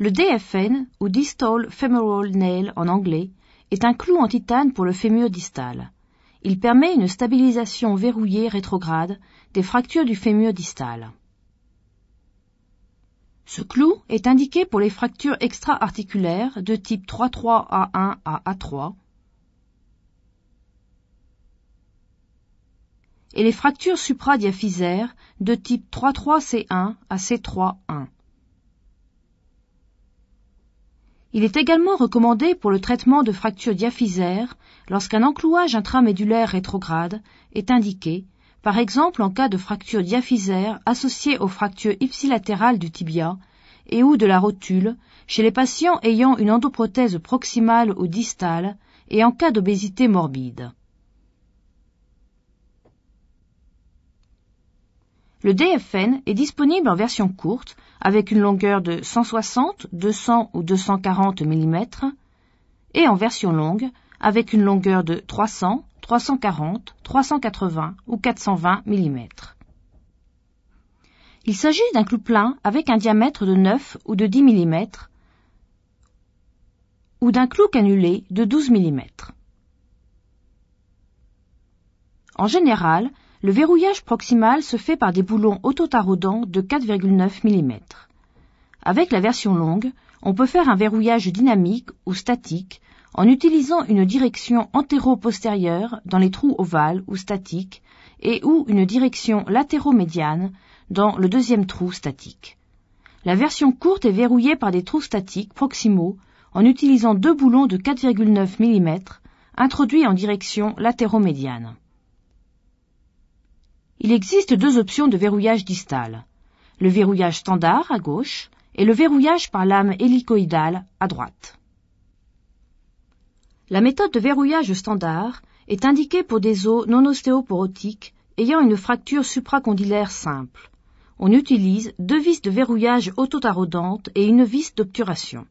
Le DFN, ou Distal Femoral Nail en anglais, est un clou en titane pour le fémur distal. Il permet une stabilisation verrouillée rétrograde des fractures du fémur distal. Ce clou est indiqué pour les fractures extra-articulaires de type 3-3A1 à A3 et les fractures supradiaphysaires de type 3-3C1 à C3-1. Il est également recommandé pour le traitement de fractures diaphysaires lorsqu'un enclouage intramédulaire rétrograde est indiqué, par exemple en cas de fracture diaphysaire associée aux fractures ipsilatérales du tibia et ou de la rotule chez les patients ayant une endoprothèse proximale ou distale et en cas d'obésité morbide. Le DFN est disponible en version courte, avec une longueur de 160, 200 ou 240 mm, et en version longue, avec une longueur de 300, 340, 380 ou 420 mm. Il s'agit d'un clou plein avec un diamètre de 9 ou de 10 mm ou d'un clou canulé de 12 mm. En général, le verrouillage proximal se fait par des boulons autotarodants de 4,9 mm. Avec la version longue, on peut faire un verrouillage dynamique ou statique en utilisant une direction antéro-postérieure dans les trous ovales ou statiques et ou une direction latéro-médiane dans le deuxième trou statique. La version courte est verrouillée par des trous statiques proximaux en utilisant deux boulons de 4,9 mm introduits en direction latéro-médiane. Il existe deux options de verrouillage distal, le verrouillage standard à gauche et le verrouillage par lame hélicoïdale à droite. La méthode de verrouillage standard est indiquée pour des os non ostéoporotiques ayant une fracture supracondylaire simple. On utilise deux vis de verrouillage autotarodante et une vis d'obturation.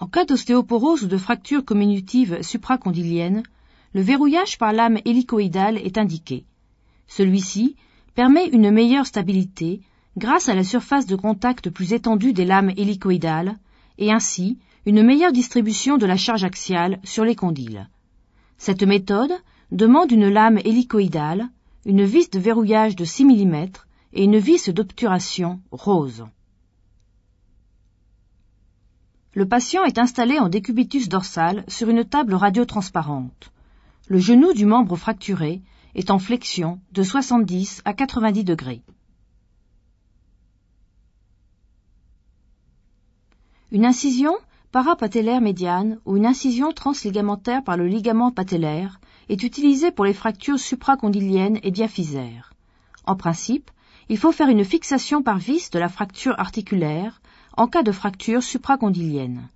En cas d'ostéoporose ou de fracture comminutive supracondylienne, le verrouillage par lame hélicoïdale est indiqué. Celui-ci permet une meilleure stabilité grâce à la surface de contact plus étendue des lames hélicoïdales et ainsi une meilleure distribution de la charge axiale sur les condyles. Cette méthode demande une lame hélicoïdale, une vis de verrouillage de 6 mm et une vis d'obturation rose. Le patient est installé en décubitus dorsal sur une table radiotransparente. Le genou du membre fracturé est en flexion de 70 à 90 degrés. Une incision parapatellaire médiane ou une incision transligamentaire par le ligament patellaire est utilisée pour les fractures supracondyliennes et diaphysaires. En principe, il faut faire une fixation par vis de la fracture articulaire en cas de fracture supracondylienne.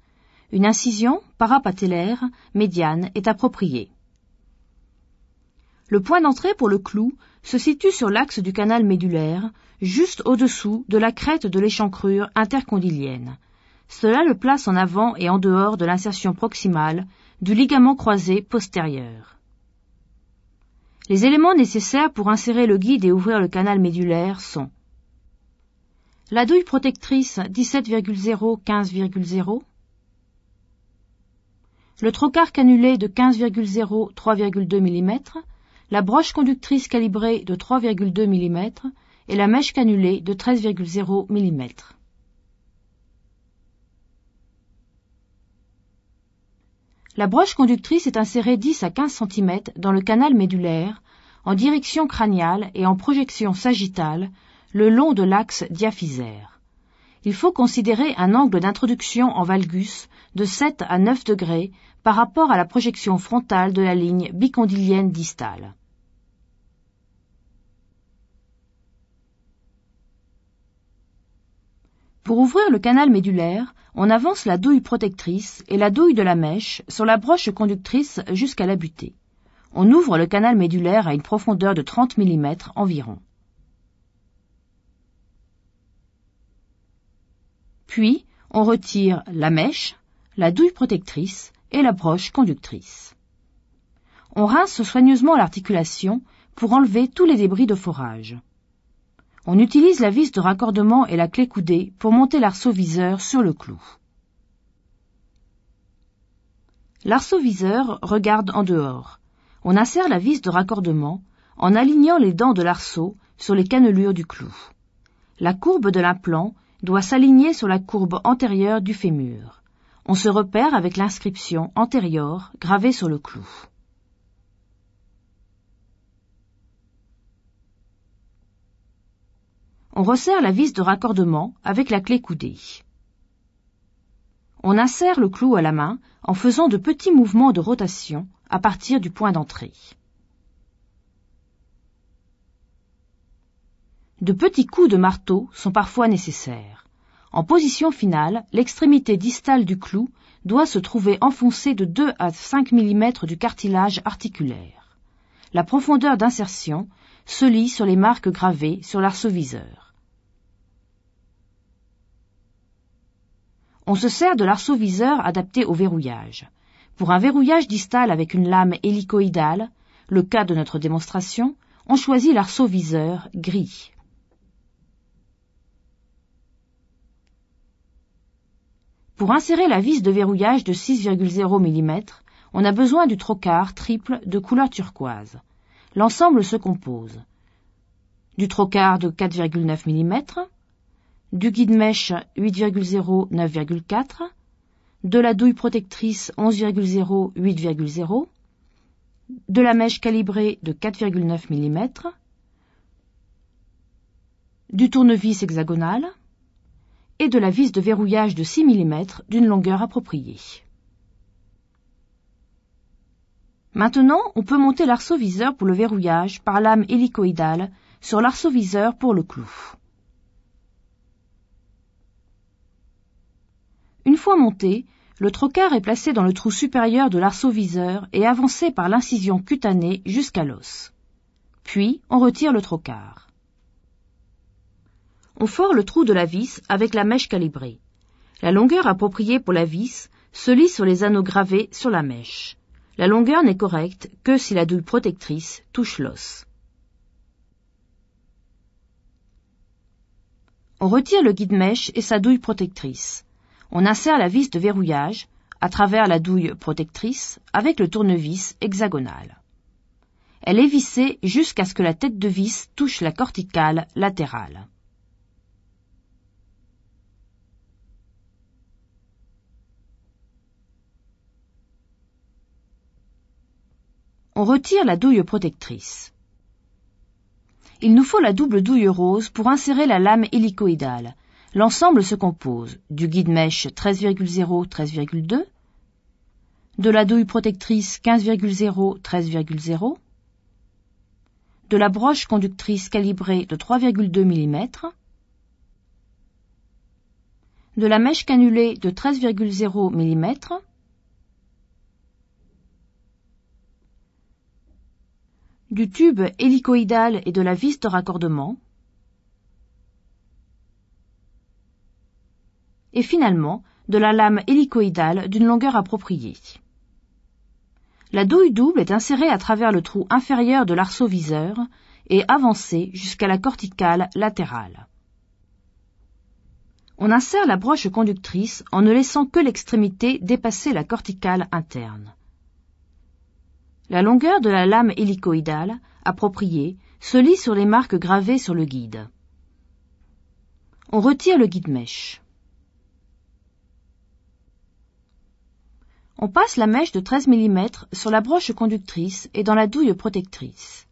Une incision parapatellaire médiane est appropriée. Le point d'entrée pour le clou se situe sur l'axe du canal médulaire, juste au-dessous de la crête de l'échancrure intercondylienne. Cela le place en avant et en dehors de l'insertion proximale du ligament croisé postérieur. Les éléments nécessaires pour insérer le guide et ouvrir le canal médulaire sont la douille protectrice 17,0 15,0. Le trocar canulé de 15,0 3,2 mm, la broche conductrice calibrée de 3,2 mm et la mèche canulée de 13,0 mm. La broche conductrice est insérée 10 à 15 cm dans le canal médulaire, en direction crâniale et en projection sagittale, le long de l'axe diaphysaire. Il faut considérer un angle d'introduction en valgus de 7 à 9 degrés par rapport à la projection frontale de la ligne bicondylienne distale. Pour ouvrir le canal médulaire, on avance la douille protectrice et la douille de la mèche sur la broche conductrice jusqu'à la butée. On ouvre le canal médulaire à une profondeur de 30 mm environ. Puis, on retire la mèche, la douille protectrice et la broche conductrice. On rince soigneusement l'articulation pour enlever tous les débris de forage. On utilise la vis de raccordement et la clé coudée pour monter l'arceau-viseur sur le clou. L'arceau-viseur regarde en dehors. On insère la vis de raccordement en alignant les dents de l'arceau sur les cannelures du clou. La courbe de l'implant doit s'aligner sur la courbe antérieure du fémur. On se repère avec l'inscription antérieure gravée sur le clou. On resserre la vis de raccordement avec la clé coudée. On insère le clou à la main en faisant de petits mouvements de rotation à partir du point d'entrée. de petits coups de marteau sont parfois nécessaires. En position finale, l'extrémité distale du clou doit se trouver enfoncée de 2 à 5 mm du cartilage articulaire. La profondeur d'insertion se lit sur les marques gravées sur l'arceau-viseur. On se sert de l'arceau-viseur adapté au verrouillage. Pour un verrouillage distal avec une lame hélicoïdale, le cas de notre démonstration, on choisit l'arceau-viseur gris. Pour insérer la vis de verrouillage de 6,0 mm, on a besoin du trocard triple de couleur turquoise. L'ensemble se compose du trocard de 4,9 mm, du guide mèche 8,0 9,4, de la douille protectrice 11,0 8,0, de la mèche calibrée de 4,9 mm, du tournevis hexagonal, de la vis de verrouillage de 6 mm d'une longueur appropriée. Maintenant, on peut monter l'arceau-viseur pour le verrouillage par lame hélicoïdale sur l'arceau-viseur pour le clou. Une fois monté, le trocard est placé dans le trou supérieur de l'arceau-viseur et avancé par l'incision cutanée jusqu'à l'os. Puis, on retire le trocard on fore le trou de la vis avec la mèche calibrée. La longueur appropriée pour la vis se lit sur les anneaux gravés sur la mèche. La longueur n'est correcte que si la douille protectrice touche l'os. On retire le guide mèche et sa douille protectrice. On insère la vis de verrouillage à travers la douille protectrice avec le tournevis hexagonal. Elle est vissée jusqu'à ce que la tête de vis touche la corticale latérale. on retire la douille protectrice. Il nous faut la double douille rose pour insérer la lame hélicoïdale. L'ensemble se compose du guide mèche 13,0-13,2, de la douille protectrice 15,0-13,0, de la broche conductrice calibrée de 3,2 mm, de la mèche canulée de 13,0 mm, du tube hélicoïdal et de la vis de raccordement, et finalement de la lame hélicoïdale d'une longueur appropriée. La douille double est insérée à travers le trou inférieur de l'arceau-viseur et avancée jusqu'à la corticale latérale. On insère la broche conductrice en ne laissant que l'extrémité dépasser la corticale interne. La longueur de la lame hélicoïdale, appropriée, se lit sur les marques gravées sur le guide. On retire le guide-mèche. On passe la mèche de 13 mm sur la broche conductrice et dans la douille protectrice.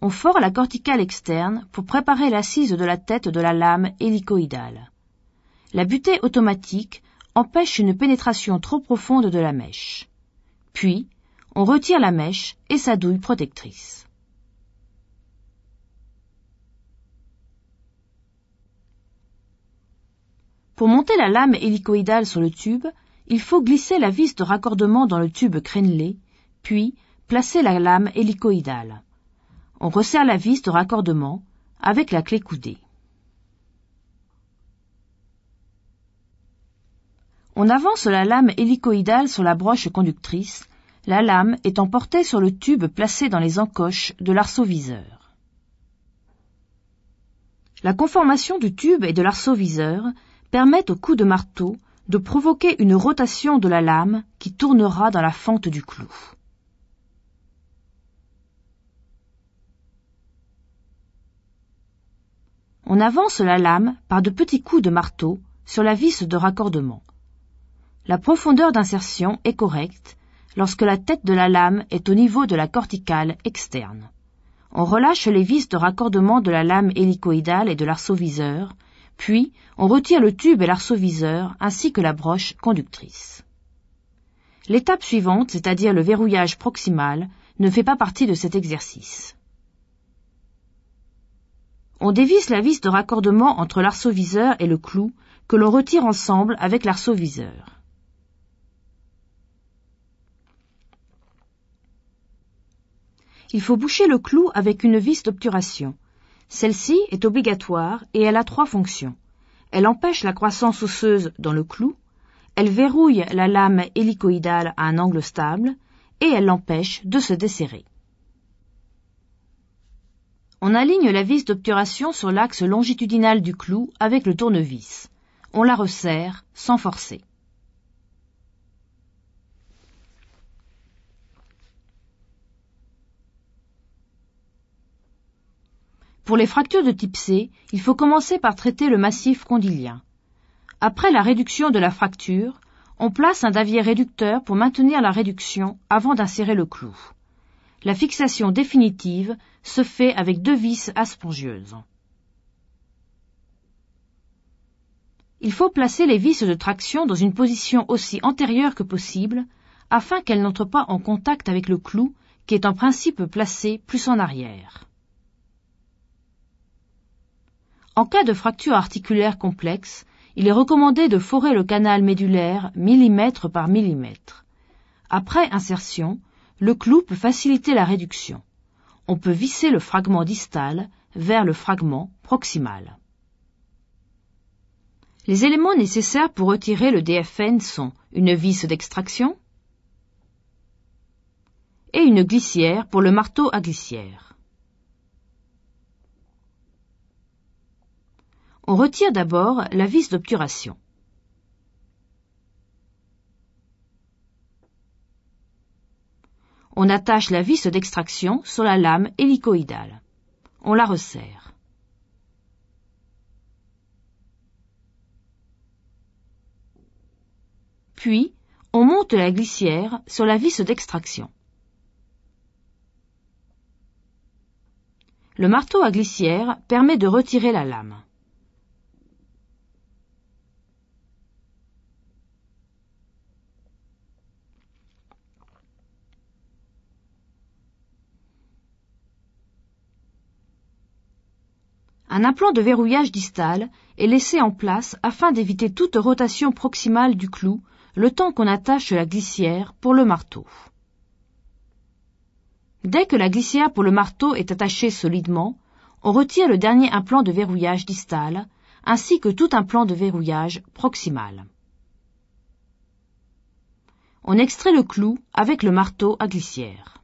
On fore la corticale externe pour préparer l'assise de la tête de la lame hélicoïdale. La butée automatique empêche une pénétration trop profonde de la mèche. Puis, on retire la mèche et sa douille protectrice. Pour monter la lame hélicoïdale sur le tube, il faut glisser la vis de raccordement dans le tube crénelé, puis placer la lame hélicoïdale. On resserre la vis de raccordement avec la clé coudée. On avance la lame hélicoïdale sur la broche conductrice la lame est emportée sur le tube placé dans les encoches de l'arceau-viseur. La conformation du tube et de l'arceau-viseur permet au coup de marteau de provoquer une rotation de la lame qui tournera dans la fente du clou. On avance la lame par de petits coups de marteau sur la vis de raccordement. La profondeur d'insertion est correcte lorsque la tête de la lame est au niveau de la corticale externe. On relâche les vis de raccordement de la lame hélicoïdale et de l'arceau-viseur, puis on retire le tube et l'arceau-viseur ainsi que la broche conductrice. L'étape suivante, c'est-à-dire le verrouillage proximal, ne fait pas partie de cet exercice. On dévisse la vis de raccordement entre l'arceau-viseur et le clou que l'on retire ensemble avec l'arceau-viseur. Il faut boucher le clou avec une vis d'obturation. Celle-ci est obligatoire et elle a trois fonctions. Elle empêche la croissance osseuse dans le clou, elle verrouille la lame hélicoïdale à un angle stable et elle l'empêche de se desserrer. On aligne la vis d'obturation sur l'axe longitudinal du clou avec le tournevis. On la resserre sans forcer. Pour les fractures de type C, il faut commencer par traiter le massif condylien. Après la réduction de la fracture, on place un davier réducteur pour maintenir la réduction avant d'insérer le clou. La fixation définitive se fait avec deux vis aspongieuses. Il faut placer les vis de traction dans une position aussi antérieure que possible afin qu'elles n'entrent pas en contact avec le clou qui est en principe placé plus en arrière. En cas de fracture articulaire complexe, il est recommandé de forer le canal médulaire millimètre par millimètre. Après insertion, le clou peut faciliter la réduction. On peut visser le fragment distal vers le fragment proximal. Les éléments nécessaires pour retirer le DFN sont une vis d'extraction et une glissière pour le marteau à glissière. On retire d'abord la vis d'obturation. On attache la vis d'extraction sur la lame hélicoïdale. On la resserre. Puis, on monte la glissière sur la vis d'extraction. Le marteau à glissière permet de retirer la lame. Un implant de verrouillage distal est laissé en place afin d'éviter toute rotation proximale du clou le temps qu'on attache la glissière pour le marteau. Dès que la glissière pour le marteau est attachée solidement, on retire le dernier implant de verrouillage distal ainsi que tout implant de verrouillage proximal. On extrait le clou avec le marteau à glissière.